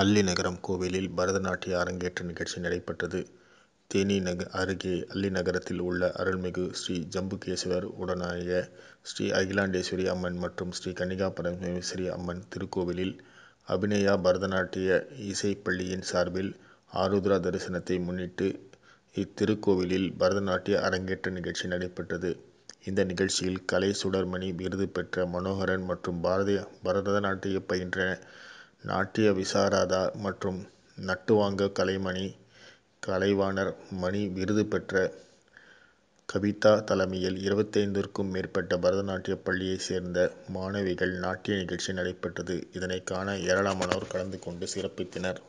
அல்லிநகரம் கோவிலில் பரதநாட்டிய அரங்கேற்ற நிகழ்ச்சி நடைபெற்றது. தேனி நக அருகே அல்லி நகரத்தில் உள்ள அருள்மிகு ஸ்ரீ ஜம்புகேஸ்வர் உடனாய ஸ்ரீ அகிலாண்டேஸ்வரி அம்மன் மற்றும் ஸ்ரீ கன்னிகா பரமேஸ்வரி அம்மன் திருக்கோவிலில் அபிநயா பரதநாட்டிய இசைப்பள்ளியின் சார்பில் ஆருத்ரா தரிசனத்தை முன்னிட்டு இத்திருக்கோவிலில் பரதநாட்டிய அரங்கேற்ற நிகழ்ச்சி நடைபெற்றது. இந்த நிகழ்ச்சியில் கலை சுடர்மணி விருது பெற்ற மனோகரன் மற்றும் பாரதிய பரதநாட்டிய பயின்ற நாட்டிய விசாரதா மற்றும் நட்டுவாங்க கலைமணி கலைவாணர் மணி விருது பெற்ற கவிதா தலைமையில் இருபத்தைந்திற்கும் மேற்பட்ட பரதநாட்டிய பள்ளியைச் சேர்ந்த மாணவிகள் நாட்டிய நிகழ்ச்சி நடைபெற்றது. இதனை காண ஏராளமானோர் கலந்து கொண்டு சிறப்பித்தனர்.